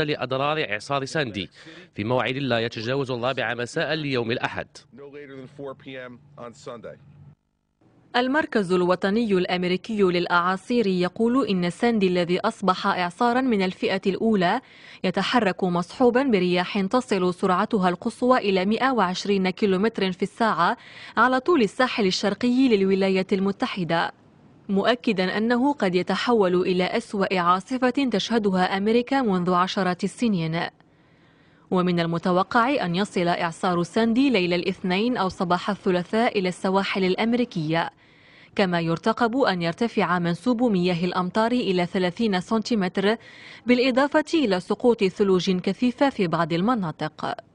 لأضرار إعصار ساندي في موعد لا يتجاوز الرابعة مساء ليوم الأحد المركز الوطني الأمريكي للأعاصير يقول إن ساندي الذي أصبح إعصارا من الفئة الأولى يتحرك مصحوبا برياح تصل سرعتها القصوى إلى 120 كيلومتر في الساعة على طول الساحل الشرقي للولايات المتحدة مؤكدا أنه قد يتحول إلى أسوأ عاصفة تشهدها أمريكا منذ عشرات السنين ومن المتوقع أن يصل إعصار ساندي ليلة الاثنين أو صباح الثلاثاء إلى السواحل الأمريكية كما يرتقب أن يرتفع منسوب مياه الأمطار إلى 30 سنتيمتر بالإضافة إلى سقوط ثلوج كثيفة في بعض المناطق